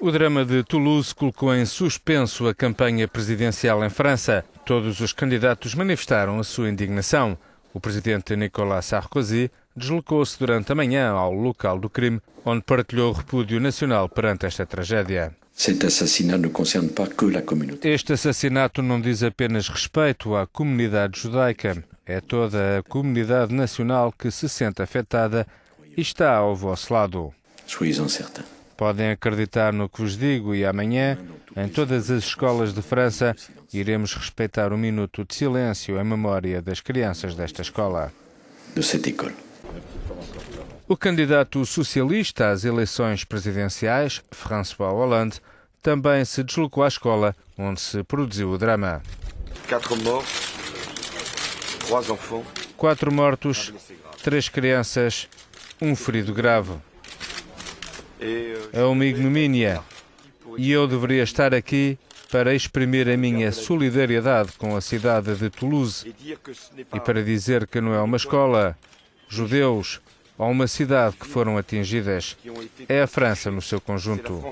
O drama de Toulouse colocou em suspenso a campanha presidencial em França. Todos os candidatos manifestaram a sua indignação. O presidente Nicolas Sarkozy deslocou-se durante a manhã ao local do crime, onde partilhou repúdio nacional perante esta tragédia. Este assassinato não diz apenas respeito à comunidade judaica, é toda a comunidade nacional que se sente afetada e está ao vosso lado. Sois incertains. Podem acreditar no que vos digo e amanhã, em todas as escolas de França, iremos respeitar um minuto de silêncio em memória das crianças desta escola. O candidato socialista às eleições presidenciais, François Hollande, também se deslocou à escola onde se produziu o drama. Quatro mortos, três crianças, um ferido grave. É uma ignomínia. É. E eu deveria estar aqui para exprimir a minha solidariedade com a cidade de Toulouse e para dizer que não é uma escola, judeus ou uma cidade que foram atingidas, é a França no seu conjunto.